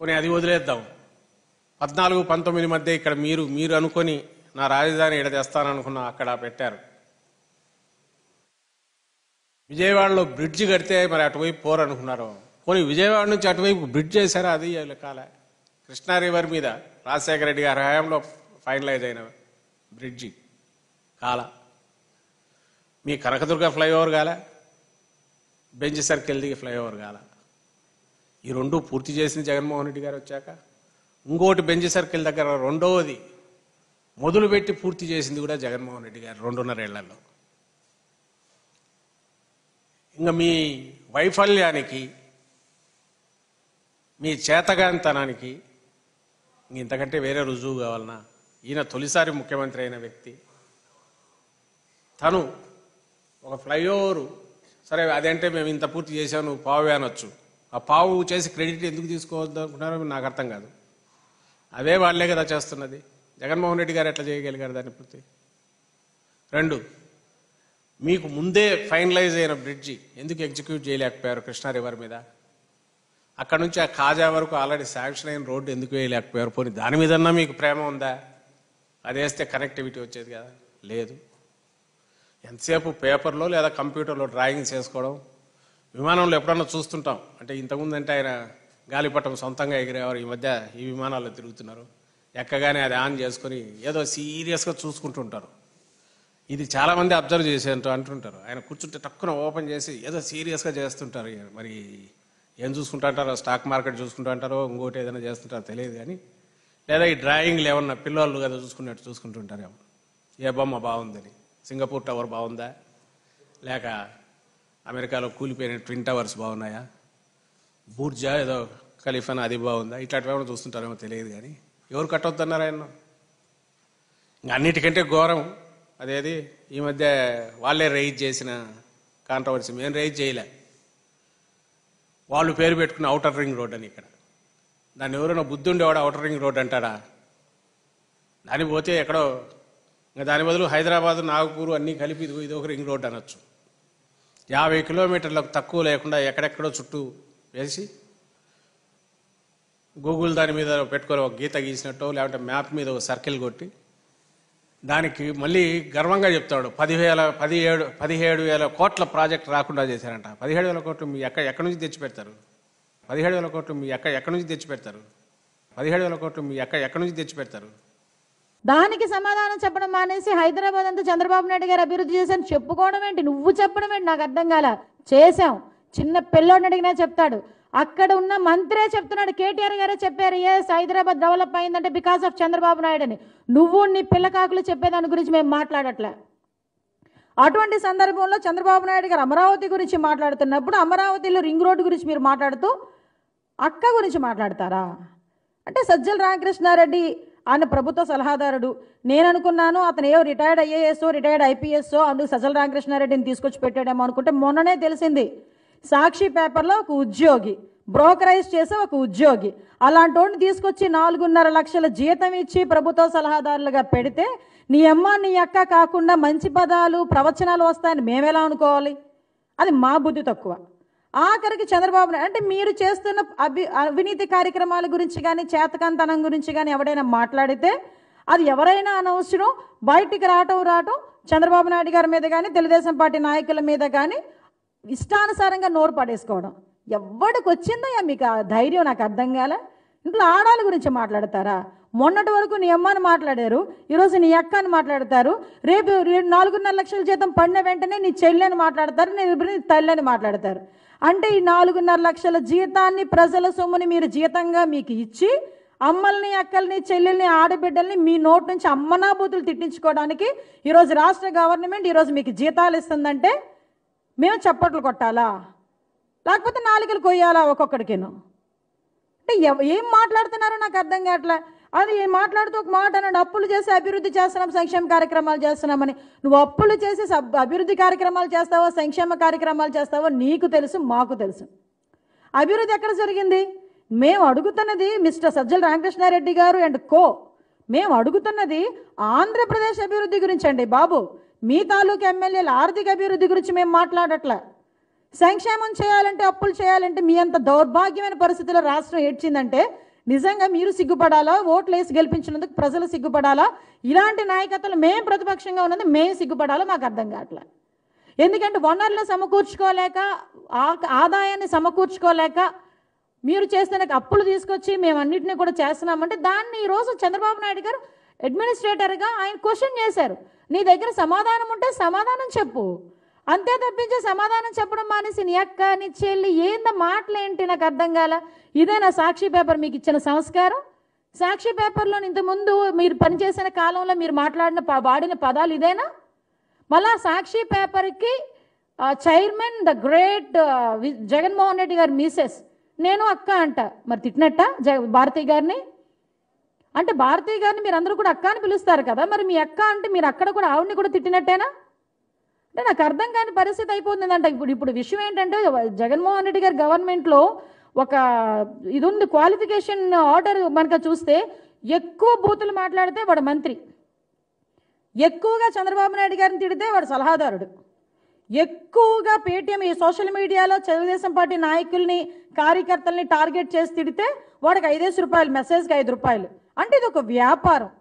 పోనీ అది వదిలేద్దాం పద్నాలుగు పంతొమ్మిది మధ్య ఇక్కడ మీరు మీరు అనుకొని నా రాజధాని ఇక్కడ తెస్తాననుకున్నా అక్కడ పెట్టారు విజయవాడలో బ్రిడ్జ్ కడితే మరి అటువైపు పోరు అనుకున్నారు పోనీ విజయవాడ నుంచి అటువైపు బ్రిడ్జ్ చేశారా అది కాల కృష్ణా రివర్ మీద రాజశేఖర రెడ్డి గారి హయాంలో ఫైనలైజ్ అయిన బ్రిడ్జి కాల మీ కనకదుర్గ ఫ్లైఓవర్ కాల బెంజ్ సర్కిల్ దిగి ఫ్లైఓవర్ కాలా ఈ రెండు పూర్తి చేసిన జగన్మోహన్ రెడ్డి గారు వచ్చాక ఇంకోటి బెంజ్ సర్కిల్ దగ్గర రెండవది మొదలుపెట్టి పూర్తి చేసింది కూడా జగన్మోహన్ రెడ్డి గారు రెండున్నరేళ్లలో ఇంకా మీ వైఫల్యానికి మీ చేతగాంతనానికి ఇంతకంటే వేరే రుజువు కావాలన్నా ఈయన తొలిసారి ముఖ్యమంత్రి అయిన వ్యక్తి తను ఒక ఫ్లైఓవరు సరే అదంటే మేము ఇంత పూర్తి చేసాము నువ్వు పావే అనొచ్చు ఆ పావు చేసి క్రెడిట్ ఎందుకు తీసుకోవద్దు నాకు అర్థం కాదు అదే వాళ్ళే కదా చేస్తున్నది జగన్మోహన్ రెడ్డి గారు ఎట్లా చేయగలిగారు దాని పూర్తి రెండు మీకు ముందే ఫైనలైజ్ అయిన బ్రిడ్జి ఎందుకు ఎగ్జిక్యూట్ చేయలేకపోయారు కృష్ణా రివర్ మీద అక్కడ నుంచి ఆ కాజా వరకు ఆల్రెడీ శాంక్షన్ అయిన రోడ్డు ఎందుకు వేయలేకపోయారు పోనీ దాని మీదన్నా మీకు ప్రేమ ఉందా అది వేస్తే కనెక్టివిటీ వచ్చేది కదా లేదు ఎంతసేపు పేపర్లో లేదా కంప్యూటర్లో డ్రాయింగ్స్ వేసుకోవడం విమానంలో ఎప్పుడన్నా చూస్తుంటాం అంటే ఇంతకుముందు అంటే ఆయన గాలిపటం సొంతంగా ఎగిరేవారు ఈ మధ్య ఈ విమానాల్లో తిరుగుతున్నారు ఎక్కగానే అది ఆన్ చేసుకొని ఏదో సీరియస్గా చూసుకుంటుంటారు ఇది చాలామంది అబ్జర్వ్ చేసేంటూ అంటుంటారు ఆయన కూర్చుంటే టక్కున ఓపెన్ చేసి ఏదో సీరియస్గా చేస్తుంటారు మరి ఏం చూసుకుంటుంటారో స్టాక్ మార్కెట్ అంటారో ఇంకోటి ఏదైనా చేస్తుంటారో తెలియదు కానీ లేదా ఈ డ్రాయింగ్లు ఏమన్నా పిల్లలు కదా చూసుకున్నట్టు చూసుకుంటుంటారేమో ఏ బొమ్మ బాగుందని సింగపూర్ టవర్ బాగుందా లేక అమెరికాలో కూలిపోయిన ట్విన్ టవర్స్ బాగున్నాయా బూర్జా ఏదో ఖలీఫానా అది బాగుందా ఇట్లాంటివి ఏమైనా చూస్తుంటారేమో తెలియదు కానీ ఎవరు కట్టొద్దన్నారు ఆయన అన్నిటికంటే ఘోరం అదేది ఈ మధ్య వాళ్ళే రైజ్ చేసిన కాంట్రవర్సీ మేము రైజ్ చేయలే వాళ్ళు పేరు పెట్టుకున్న అవుటర్ రింగ్ రోడ్ అని ఇక్కడ దాన్ని ఎవరైనా బుద్ధి ఉండేవాడు అవుటర్ రింగ్ రోడ్ అంటాడా దాని పోతే ఎక్కడో ఇంకా దాని బదులు హైదరాబాద్ నాగపూర్ అన్నీ కలిపి ఇది ఒక రింగ్ రోడ్ అనొచ్చు యాభై కిలోమీటర్లకు తక్కువ లేకుండా ఎక్కడెక్కడో చుట్టూ వేసి గూగుల్ దాని మీద పెట్టుకొని ఒక గీత గీసినట్టు లేకుంటే మ్యాప్ మీద ఒక సర్కిల్ కొట్టి దానికి మళ్ళీ గర్వంగా చెప్తాడు పదివేల పదిహేడు పదిహేడు వేల కోట్ల ప్రాజెక్ట్ రాకుండా చేశారంట పదిహేడు వేల కోట్లు మీ ఎక్కడ ఎక్కడి నుంచి తెచ్చి పెడతారు పదిహేడు వేల కోట్లు మీ ఎక్కడ ఎక్కడి నుంచి తెచ్చి పెడతారు పదిహేడు వేల కోట్లు మీ ఎక్కడ ఎక్కడి నుంచి తెచ్చి పెడతారు దానికి సమాధానం చెప్పడం మానేసి హైదరాబాద్ అంతా చంద్రబాబు నాయుడు గారు అభివృద్ధి చేశాను చెప్పుకోవడం ఏంటి నువ్వు చెప్పడం ఏంటి నాకు అర్థం కాల చేశాం చిన్న పిల్లోడిని అడిగినా చెప్తాడు అక్కడ ఉన్న మంత్రే చెప్తున్నాడు కేటీఆర్ గారే చెప్పారు ఎస్ హైదరాబాద్ డెవలప్ అయిందంటే బికాస్ ఆఫ్ చంద్రబాబు నాయుడు అని నువ్వు నీ పిల్లకాకులు చెప్పేదాని గురించి మేము మాట్లాడట్లే అటువంటి సందర్భంలో చంద్రబాబు నాయుడు గారు అమరావతి గురించి మాట్లాడుతున్నప్పుడు అమరావతిలో రింగ్ రోడ్డు గురించి మీరు మాట్లాడుతూ అక్క గురించి మాట్లాడతారా అంటే సజ్జల రామకృష్ణారెడ్డి ఆయన ప్రభుత్వ సలహాదారుడు నేను అనుకున్నాను అతను ఏ రిటైర్డ్ ఐఏఎస్ఓ రిటైర్డ్ ఐపీఎస్ఓ అందుకు సజ్జల రామకృష్ణారెడ్డిని తీసుకొచ్చి పెట్టాడేమో అనుకుంటే మొన్ననే తెలిసింది సాక్షి పేపర్లో ఒక ఉద్యోగి బ్రోకరైజ్ చేసే ఒక ఉద్యోగి అలాంటి వాడిని తీసుకొచ్చి నాలుగున్నర లక్షల జీతం ఇచ్చి ప్రభుత్వ సలహాదారులుగా పెడితే నీ అమ్మ నీ అక్క కాకుండా మంచి పదాలు ప్రవచనాలు వస్తాయని మేమెలా అనుకోవాలి అది మా బుద్ధి తక్కువ ఆఖరికి చంద్రబాబు నాయుడు అంటే మీరు చేస్తున్న అభి అవినీతి కార్యక్రమాల గురించి కానీ చేతకంతనం గురించి కానీ ఎవడైనా మాట్లాడితే అది ఎవరైనా అనవసరం బయటికి రావటం రావటం చంద్రబాబు నాయుడు గారి మీద కానీ తెలుగుదేశం పార్టీ నాయకుల మీద కానీ ఇష్టానుసారంగా నోరు పడేసుకోవడం ఎవడికి వచ్చిందయ్యా మీకు ఆ ధైర్యం నాకు అర్థం కాలే ఇంట్లో ఆడాల గురించి మాట్లాడతారా మొన్నటి వరకు నీ అమ్మ అని మాట్లాడారు ఈరోజు నీ అక్క అని మాట్లాడతారు రేపు నాలుగున్నర లక్షల జీతం పడిన వెంటనే నీ చెల్లి అని మాట్లాడతారు నీ తల్లి అని మాట్లాడతారు అంటే ఈ నాలుగున్నర లక్షల జీతాన్ని ప్రజల సొమ్ముని మీరు జీతంగా మీకు ఇచ్చి అమ్మల్ని అక్కల్ని చెల్లెల్ని ఆడబిడ్డల్ని మీ నోట్ నుంచి అమ్మనా బూతులు తిట్టించుకోవడానికి ఈరోజు రాష్ట్ర గవర్నమెంట్ ఈరోజు మీకు జీతాలు ఇస్తుందంటే మేము చప్పట్లు కొట్టాలా లేకపోతే నాలుగులు కొయ్యాలా ఒక్కొక్కడికేను అంటే ఏం మాట్లాడుతున్నారో నాకు అర్థం కావట్లే అది మాట్లాడుతూ ఒక మాట అన్నాడు అప్పులు చేసి అభివృద్ధి చేస్తున్నాం సంక్షేమ కార్యక్రమాలు చేస్తున్నామని నువ్వు అప్పులు చేసి అభివృద్ధి కార్యక్రమాలు చేస్తావో సంక్షేమ కార్యక్రమాలు చేస్తావో నీకు తెలుసు మాకు తెలుసు అభివృద్ధి ఎక్కడ జరిగింది మేము అడుగుతున్నది మిస్టర్ సజ్జల రామకృష్ణారెడ్డి గారు అండ్ కో మేము అడుగుతున్నది ఆంధ్రప్రదేశ్ అభివృద్ధి గురించి అండి బాబు మీ తాలూకు ఎమ్మెల్యేల ఆర్థిక అభివృద్ధి గురించి మేము మాట్లాడట్లే సంక్షేమం చేయాలంటే అప్పులు చేయాలంటే మీ అంత దౌర్భాగ్యమైన పరిస్థితిలో రాష్ట్రం ఏడ్చిందంటే నిజంగా మీరు సిగ్గుపడాలా ఓట్లేసి గెలిపించినందుకు ప్రజలు సిగ్గుపడాలా ఇలాంటి నాయకత్వం మేం ప్రతిపక్షంగా ఉన్నది మేం సిగ్గుపడాలో మాకు అర్థం కావట్లా ఎందుకంటే వనరులు సమకూర్చుకోలేక ఆదాయాన్ని సమకూర్చుకోలేక మీరు చేస్తున్న అప్పులు తీసుకొచ్చి మేము అన్నింటినీ కూడా చేస్తున్నామంటే దాన్ని ఈరోజు చంద్రబాబు నాయుడు గారు అడ్మినిస్ట్రేటర్గా ఆయన క్వశ్చన్ చేశారు నీ దగ్గర సమాధానం ఉంటే సమాధానం చెప్పు అంతే తప్పించి సమాధానం చెప్పడం మానేసి నీ అక్క నీ చెల్లి ఏంద మాటలేంటి నాకు అర్థం కాల ఇదే నా సాక్షి పేపర్ మీకు ఇచ్చిన సంస్కారం సాక్షి పేపర్లో ఇంతకుముందు మీరు పనిచేసిన కాలంలో మీరు మాట్లాడిన వాడిన పదాలు ఇదేనా మళ్ళా సాక్షి పేపర్కి chairman the great Jaganmohan Reddy గారు మిసెస్ నేను అక్క అంట మరి తిట్టినట్ట జ భారతీ గారిని అంటే భారతీ గారిని మీరు అందరూ కూడా అక్క అని పిలుస్తారు కదా మరి మీ అక్క అంటే మీరు అక్కడ కూడా ఆవిడని కూడా తిట్టినట్టేనా అంటే నాకు అర్థం కాని పరిస్థితి అయిపోతుందంట ఇప్పుడు ఇప్పుడు విషయం ఏంటంటే జగన్మోహన్ రెడ్డి గారి గవర్నమెంట్లో ఒక ఇది ఉంది క్వాలిఫికేషన్ ఆర్డర్ మనకు చూస్తే ఎక్కువ బూతులు మాట్లాడితే వాడు మంత్రి ఎక్కువగా చంద్రబాబు నాయుడు గారిని తిడితే వాడు సలహాదారుడు ఎక్కువగా పేటీఎం ఈ సోషల్ మీడియాలో తెలుగుదేశం పార్టీ నాయకుల్ని కార్యకర్తల్ని టార్గెట్ చేసి తిడితే వాడికి ఐదేసి రూపాయలు మెసేజ్కి ఐదు రూపాయలు అంటే ఇది ఒక వ్యాపారం